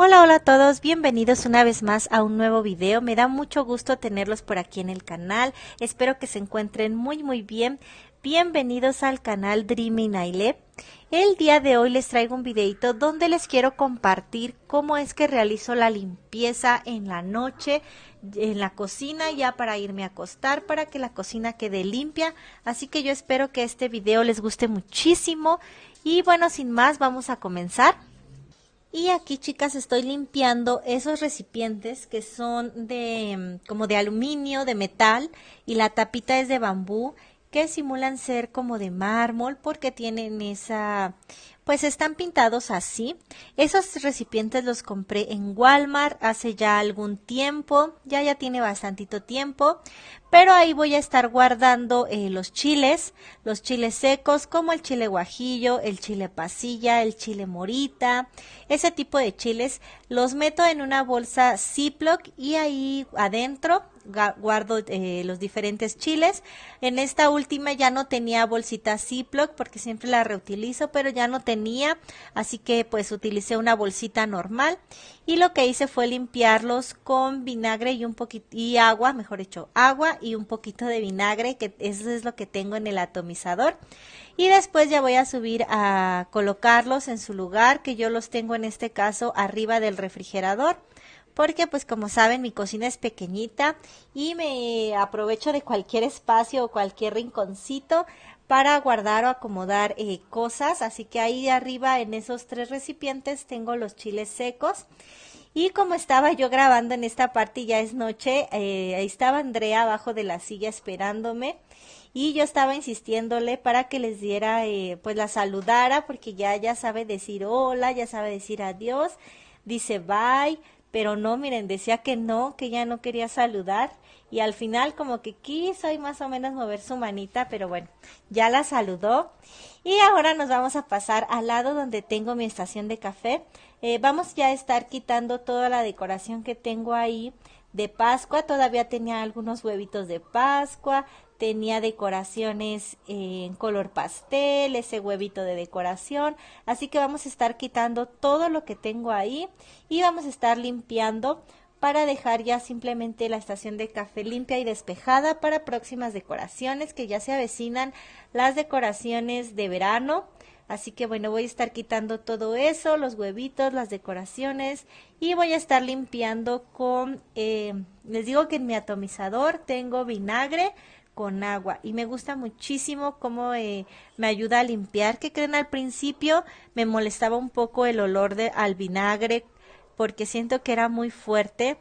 Hola, hola a todos, bienvenidos una vez más a un nuevo video. Me da mucho gusto tenerlos por aquí en el canal. Espero que se encuentren muy muy bien. Bienvenidos al canal Dreaming Aile. El día de hoy les traigo un videito donde les quiero compartir cómo es que realizo la limpieza en la noche, en la cocina, ya para irme a acostar, para que la cocina quede limpia. Así que yo espero que este video les guste muchísimo. Y bueno, sin más, vamos a comenzar. Y aquí, chicas, estoy limpiando esos recipientes que son de mm, como de aluminio, de metal y la tapita es de bambú que simulan ser como de mármol porque tienen esa pues están pintados así. Esos recipientes los compré en Walmart hace ya algún tiempo, ya ya tiene bastantito tiempo, pero ahí voy a estar guardando eh, los chiles, los chiles secos como el chile guajillo, el chile pasilla, el chile morita, ese tipo de chiles. Los meto en una bolsa Ziploc y ahí adentro guardo eh, los diferentes chiles. En esta última ya no tenía bolsita Ziploc porque siempre la reutilizo, pero ya no tenía, así que pues utilicé una bolsita normal y lo que hice fue limpiarlos con vinagre y un poquito y agua, mejor dicho, agua y un poquito de vinagre, que eso es lo que tengo en el atomizador. Y después ya voy a subir a colocarlos en su lugar, que yo los tengo en este caso arriba del refrigerador porque pues como saben mi cocina es pequeñita y me aprovecho de cualquier espacio o cualquier rinconcito para guardar o acomodar eh, cosas. Así que ahí arriba en esos tres recipientes tengo los chiles secos. Y como estaba yo grabando en esta parte, ya es noche, eh, ahí estaba Andrea abajo de la silla esperándome y yo estaba insistiéndole para que les diera, eh, pues la saludara, porque ya, ya sabe decir hola, ya sabe decir adiós, dice bye, pero no, miren, decía que no, que ya no quería saludar y al final como que quiso y más o menos mover su manita, pero bueno, ya la saludó. Y ahora nos vamos a pasar al lado donde tengo mi estación de café. Eh, vamos ya a estar quitando toda la decoración que tengo ahí de Pascua. Todavía tenía algunos huevitos de Pascua, tenía decoraciones en color pastel, ese huevito de decoración. Así que vamos a estar quitando todo lo que tengo ahí y vamos a estar limpiando para dejar ya simplemente la estación de café limpia y despejada para próximas decoraciones que ya se avecinan las decoraciones de verano. Así que bueno, voy a estar quitando todo eso, los huevitos, las decoraciones y voy a estar limpiando con, eh, les digo que en mi atomizador tengo vinagre, con agua y me gusta muchísimo cómo eh, me ayuda a limpiar. que creen? Al principio me molestaba un poco el olor de, al vinagre porque siento que era muy fuerte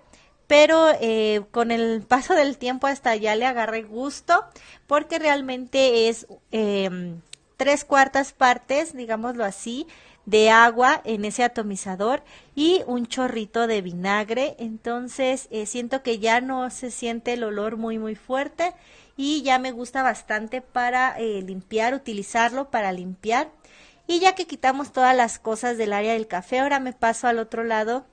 pero eh, con el paso del tiempo hasta ya le agarré gusto porque realmente es em, tres cuartas partes, digámoslo así, de agua en ese atomizador y un chorrito de vinagre. Entonces eh, siento que ya no se siente el olor muy muy fuerte y ya me gusta bastante para eh, limpiar, utilizarlo para limpiar. Y ya que quitamos todas las cosas del área del café, ahora me paso al otro lado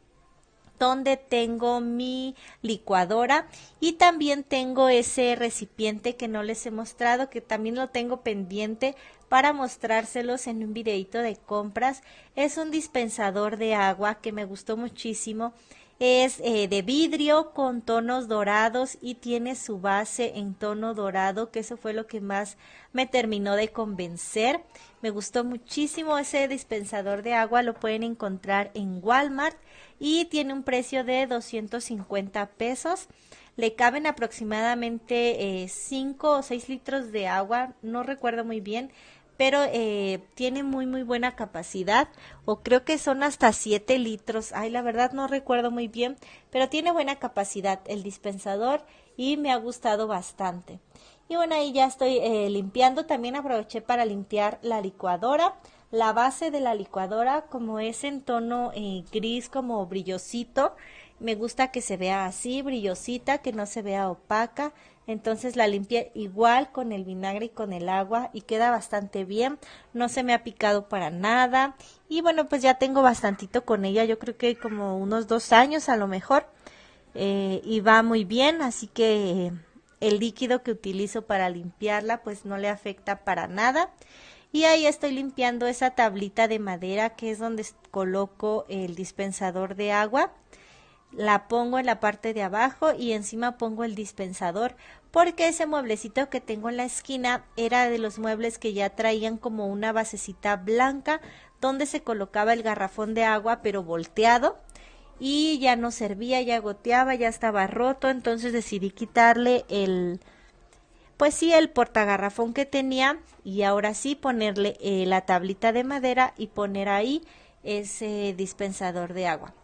donde tengo mi licuadora y también tengo ese recipiente que no les he mostrado que también lo tengo pendiente para mostrárselos en un videito de compras es un dispensador de agua que me gustó muchísimo es eh, de vidrio con tonos dorados y tiene su base en tono dorado, que eso fue lo que más me terminó de convencer. Me gustó muchísimo ese dispensador de agua, lo pueden encontrar en Walmart y tiene un precio de 250 pesos. Le caben aproximadamente 5 eh, o 6 litros de agua, no recuerdo muy bien pero eh, tiene muy muy buena capacidad o creo que son hasta 7 litros ay la verdad no recuerdo muy bien pero tiene buena capacidad el dispensador y me ha gustado bastante y bueno ahí ya estoy eh, limpiando también aproveché para limpiar la licuadora la base de la licuadora como es en tono eh, gris como brillosito me gusta que se vea así, brillosita, que no se vea opaca. Entonces la limpié igual con el vinagre y con el agua y queda bastante bien. No se me ha picado para nada. Y bueno, pues ya tengo bastantito con ella. Yo creo que como unos dos años a lo mejor. Eh, y va muy bien. Así que el líquido que utilizo para limpiarla pues no le afecta para nada. Y ahí estoy limpiando esa tablita de madera que es donde coloco el dispensador de agua la pongo en la parte de abajo y encima pongo el dispensador porque ese mueblecito que tengo en la esquina era de los muebles que ya traían como una basecita blanca donde se colocaba el garrafón de agua pero volteado y ya no servía, ya goteaba, ya estaba roto, entonces decidí quitarle el pues sí el portagarrafón que tenía y ahora sí ponerle eh, la tablita de madera y poner ahí ese dispensador de agua.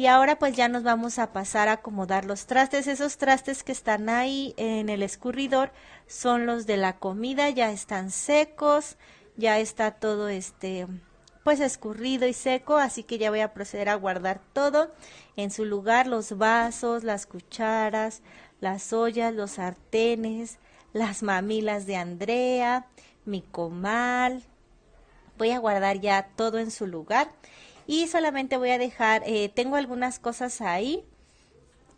Y ahora pues ya nos vamos a pasar a acomodar los trastes. Esos trastes que están ahí en el escurridor son los de la comida, ya están secos, ya está todo este pues escurrido y seco, así que ya voy a proceder a guardar todo en su lugar, los vasos, las cucharas, las ollas, los sartenes, las mamilas de Andrea, mi comal. Voy a guardar ya todo en su lugar y solamente voy a dejar, eh, tengo algunas cosas ahí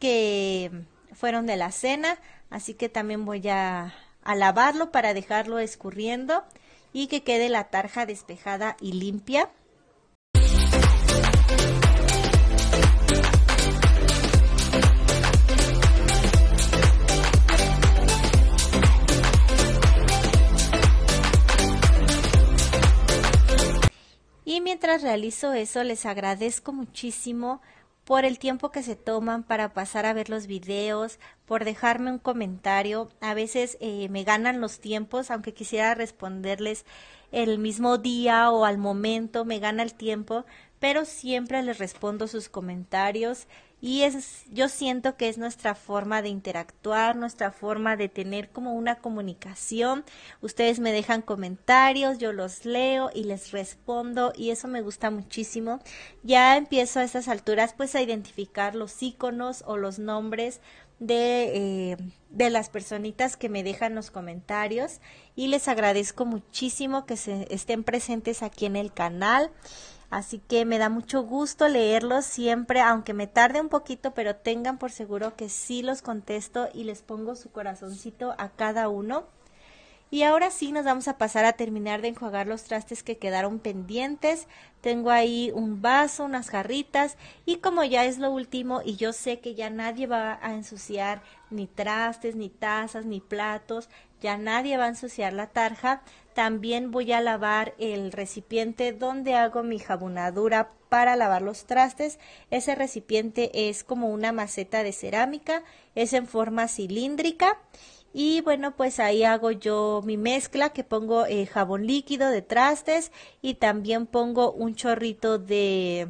que fueron de la cena, así que también voy a, a lavarlo para dejarlo escurriendo y que quede la tarja despejada y limpia. mientras realizo eso les agradezco muchísimo por el tiempo que se toman para pasar a ver los videos, por dejarme un comentario. A veces eh, me ganan los tiempos, aunque quisiera responderles el mismo día o al momento, me gana el tiempo, pero siempre les respondo sus comentarios y es, yo siento que es nuestra forma de interactuar, nuestra forma de tener como una comunicación. Ustedes me dejan comentarios, yo los leo y les respondo y eso me gusta muchísimo. Ya empiezo a estas alturas pues a identificar los iconos o los nombres de, eh, de, las personitas que me dejan los comentarios y les agradezco muchísimo que se estén presentes aquí en el canal. Así que me da mucho gusto leerlos siempre, aunque me tarde un poquito, pero tengan por seguro que sí los contesto y les pongo su corazoncito a cada uno. Y ahora sí nos vamos a pasar a terminar de enjuagar los trastes que quedaron pendientes. Tengo ahí un vaso, unas jarritas y como ya es lo último y yo sé que ya nadie va a ensuciar ni trastes, ni tazas, ni platos, ya nadie va a ensuciar la tarja, también voy a lavar el recipiente donde hago mi jabonadura para lavar los trastes. Ese recipiente es como una maceta de cerámica, es en forma cilíndrica. Y bueno, pues ahí hago yo mi mezcla que pongo eh, jabón líquido de trastes y también pongo un chorrito de,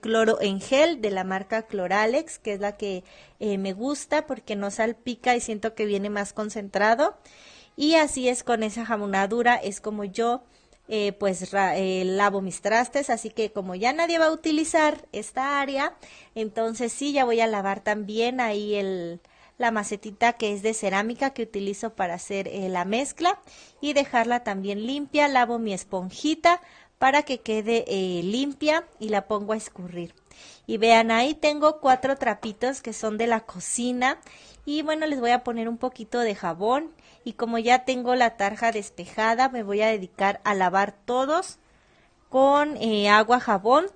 cloro en gel de la marca Cloralex, que es la que eh, me gusta porque no salpica y siento que viene más concentrado. Y así es con esa jamonadura, es como yo eh, pues eh, lavo mis trastes, así que como ya nadie va a utilizar esta área, entonces sí, ya voy a lavar también ahí el, la macetita que es de cerámica que utilizo para hacer eh, la mezcla y dejarla también limpia, lavo mi esponjita para que quede limpia y la pongo a escurrir. Y vean, ahí tengo cuatro trapitos que son de la cocina y bueno, les voy a poner un poquito de jabón y como ya tengo la tarja despejada me voy a dedicar a lavar todos con eh, agua, jabón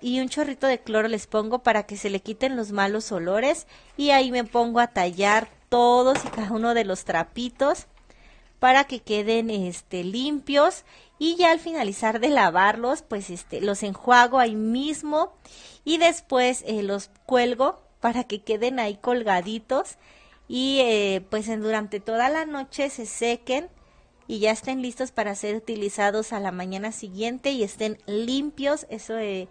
y un chorrito de cloro les pongo para que se le quiten los malos olores y ahí me pongo a tallar todos y cada uno de los trapitos para que queden este limpios y ya al finalizar de lavarlos pues este los enjuago ahí mismo y después eh, los cuelgo para que queden ahí colgaditos y eh, pues en, durante toda la noche se sequen y ya estén listos para ser utilizados a la mañana siguiente y estén limpios. Eso, eh,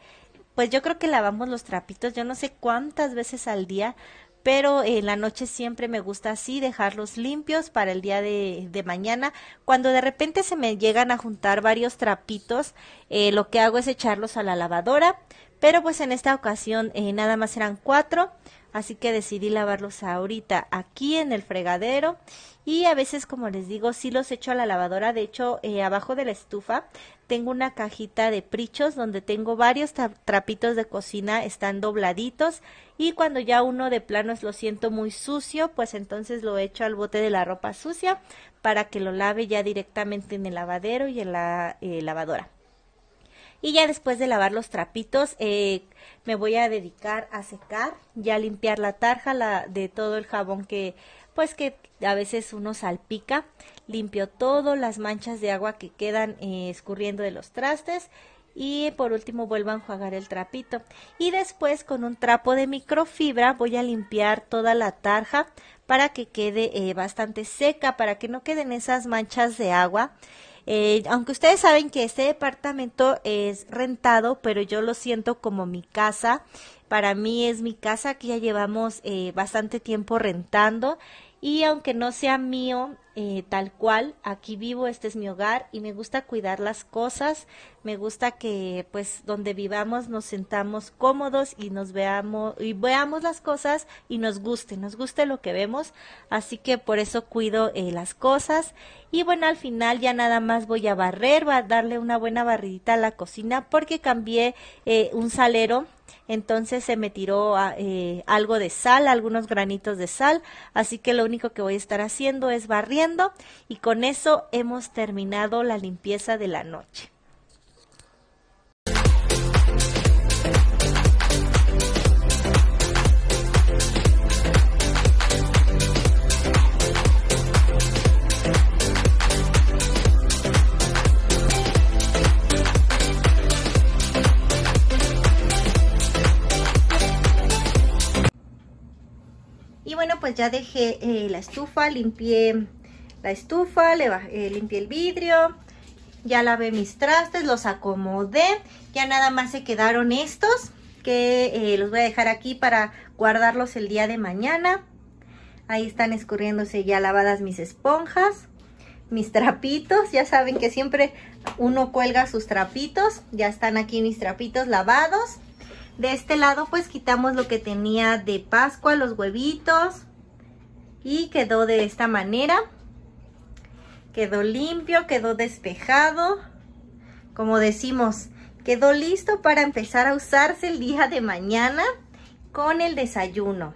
pues yo creo que lavamos los trapitos, yo no sé cuántas veces al día, pero en la noche siempre me gusta así dejarlos limpios para el día de, mañana. Cuando de repente se me llegan a juntar varios trapitos, eh, lo que hago es echarlos a la lavadora, pero pues en esta ocasión eh, nada más eran cuatro así que decidí lavarlos ahorita aquí en el fregadero y a veces como les digo sí los echo a la lavadora de hecho eh, abajo de la estufa tengo una cajita de prichos donde tengo varios trapitos de cocina están dobladitos y cuando ya uno de planos lo siento muy sucio pues entonces lo echo al bote de la ropa sucia para que lo lave ya directamente en el lavadero y en la eh, lavadora y ya después de lavar los trapitos, eh, me voy a dedicar a secar, ya limpiar la tarja de todo el jabón que, pues que a veces uno salpica. Limpio todas las manchas de agua que quedan eh, escurriendo de los trastes y por último vuelvo a enjuagar el trapito y después con un trapo de microfibra voy a limpiar toda la tarja para que quede eh, bastante seca para que no queden esas manchas de agua eh, aunque ustedes saben que este departamento es rentado, pero yo lo siento como mi casa. Para mí es mi casa que ya llevamos eh, bastante tiempo rentando y aunque no sea mío eh, tal cual, aquí vivo, este es mi hogar y me gusta cuidar las cosas, me gusta que pues donde vivamos nos sentamos cómodos y nos veamos y veamos las cosas y nos guste, nos guste lo que vemos, así que por eso cuido eh, las cosas y bueno, al final ya nada más voy a barrer, va a darle una buena barridita a la cocina porque cambié eh, un salero entonces se me tiró ah, eh, algo de sal, algunos granitos de sal, así que lo único que voy a estar haciendo es barriendo y con eso hemos terminado la limpieza de la noche. bueno, pues ya dejé eh, la estufa, limpié la estufa, le, eh, limpié el vidrio, ya lavé mis trastes, los acomodé. Ya nada más se quedaron estos que eh, los voy a dejar aquí para guardarlos el día de mañana. Ahí están escurriéndose ya lavadas mis esponjas, mis trapitos. Ya saben que siempre uno cuelga sus trapitos. Ya están aquí mis trapitos lavados. De este lado pues quitamos lo que tenía de Pascua, los huevitos. Y quedó de esta manera. Quedó limpio, quedó despejado. Como decimos, quedó listo para empezar a usarse el día de mañana con el desayuno.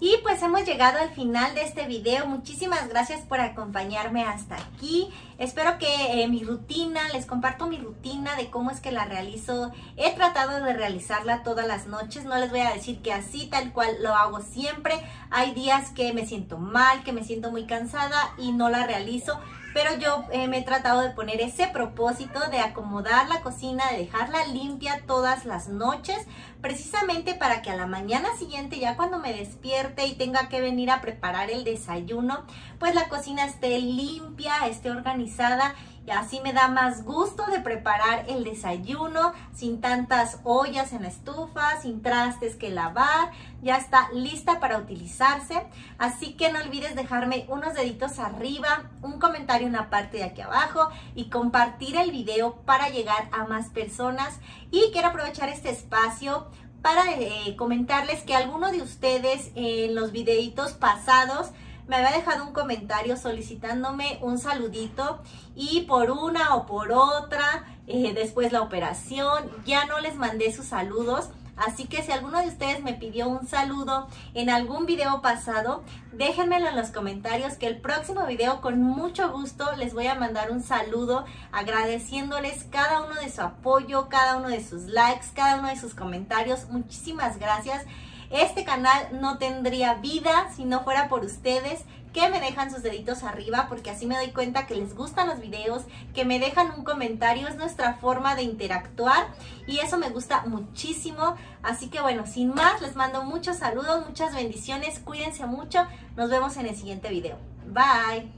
Y pues hemos llegado al final de este video. Muchísimas gracias por acompañarme hasta aquí. Espero que eh, mi rutina, les comparto mi rutina de cómo es que la realizo. He tratado de realizarla todas las noches. No les voy a decir que así, tal cual lo hago siempre. Hay días que me siento mal, que me siento muy cansada y no la realizo pero yo eh, me he tratado de poner ese propósito de acomodar la cocina, de dejarla limpia todas las noches, precisamente para que a la mañana siguiente, ya cuando me despierte y tenga que venir a preparar el desayuno, pues la cocina esté limpia, esté organizada y así me da más gusto de preparar el desayuno sin tantas ollas en la estufa, sin trastes que lavar, ya está lista para utilizarse. Así que no olvides dejarme unos deditos arriba, un comentario en la parte de aquí abajo y compartir el video para llegar a más personas. Y quiero aprovechar este espacio para eh, comentarles que alguno de ustedes en los videitos pasados me había dejado un comentario solicitándome un saludito y por una o por otra, eh, después la operación, ya no les mandé sus saludos. Así que si alguno de ustedes me pidió un saludo en algún video pasado, déjenmelo en los comentarios que el próximo video con mucho gusto les voy a mandar un saludo agradeciéndoles cada uno de su apoyo, cada uno de sus likes, cada uno de sus comentarios. Muchísimas gracias. Este canal no tendría vida si no fuera por ustedes que me dejan sus deditos arriba porque así me doy cuenta que les gustan los videos, que me dejan un comentario, es nuestra forma de interactuar y eso me gusta muchísimo. Así que bueno, sin más, les mando muchos saludos, muchas bendiciones, cuídense mucho, nos vemos en el siguiente video. Bye.